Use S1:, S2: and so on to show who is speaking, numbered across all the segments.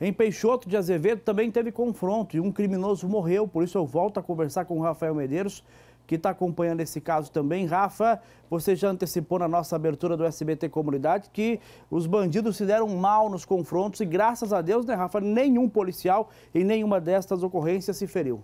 S1: Em Peixoto de Azevedo também teve confronto e um criminoso morreu, por isso eu volto a conversar com o Rafael Medeiros, que está acompanhando esse caso também. Rafa, você já antecipou na nossa abertura do SBT Comunidade que os bandidos se deram mal nos confrontos e graças a Deus, né, Rafa, nenhum policial em nenhuma destas ocorrências se feriu.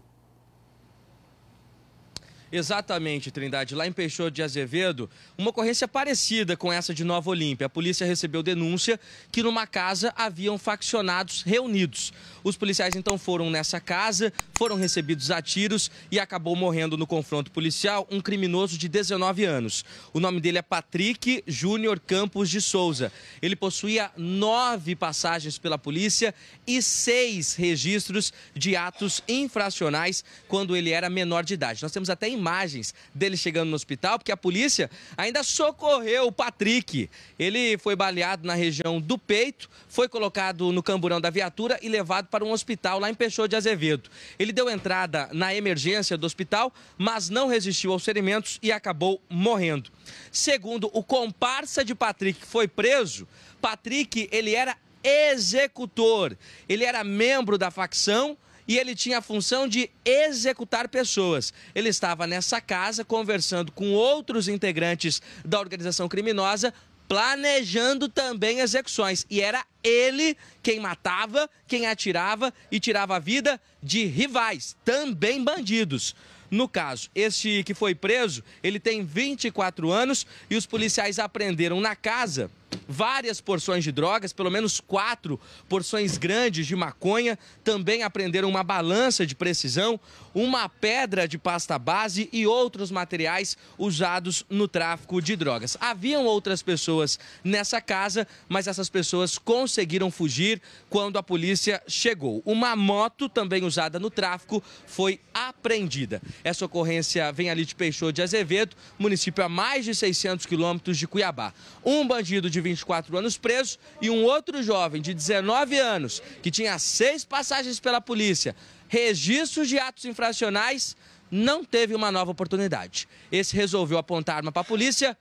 S2: Exatamente, Trindade. Lá em Peixoto de Azevedo, uma ocorrência parecida com essa de Nova Olímpia. A polícia recebeu denúncia que numa casa haviam faccionados reunidos. Os policiais então foram nessa casa, foram recebidos a tiros e acabou morrendo no confronto policial um criminoso de 19 anos. O nome dele é Patrick Júnior Campos de Souza. Ele possuía nove passagens pela polícia e seis registros de atos infracionais quando ele era menor de idade. Nós temos até imagens imagens dele chegando no hospital, porque a polícia ainda socorreu o Patrick. Ele foi baleado na região do peito, foi colocado no camburão da viatura e levado para um hospital lá em Peixoto de Azevedo. Ele deu entrada na emergência do hospital, mas não resistiu aos ferimentos e acabou morrendo. Segundo o comparsa de Patrick, que foi preso, Patrick, ele era executor. Ele era membro da facção e ele tinha a função de executar pessoas. Ele estava nessa casa conversando com outros integrantes da organização criminosa, planejando também execuções. E era ele quem matava, quem atirava e tirava a vida de rivais, também bandidos. No caso, este que foi preso, ele tem 24 anos e os policiais aprenderam na casa várias porções de drogas, pelo menos quatro porções grandes de maconha. Também apreenderam uma balança de precisão, uma pedra de pasta base e outros materiais usados no tráfico de drogas. Haviam outras pessoas nessa casa, mas essas pessoas conseguiram fugir quando a polícia chegou. Uma moto também usada no tráfico foi apreendida. Essa ocorrência vem ali de Peixoto de Azevedo, município a mais de 600 quilômetros de Cuiabá. Um bandido de 20 24 anos preso, e um outro jovem de 19 anos, que tinha seis passagens pela polícia, registros de atos infracionais, não teve uma nova oportunidade. Esse resolveu apontar arma para a polícia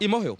S2: e morreu.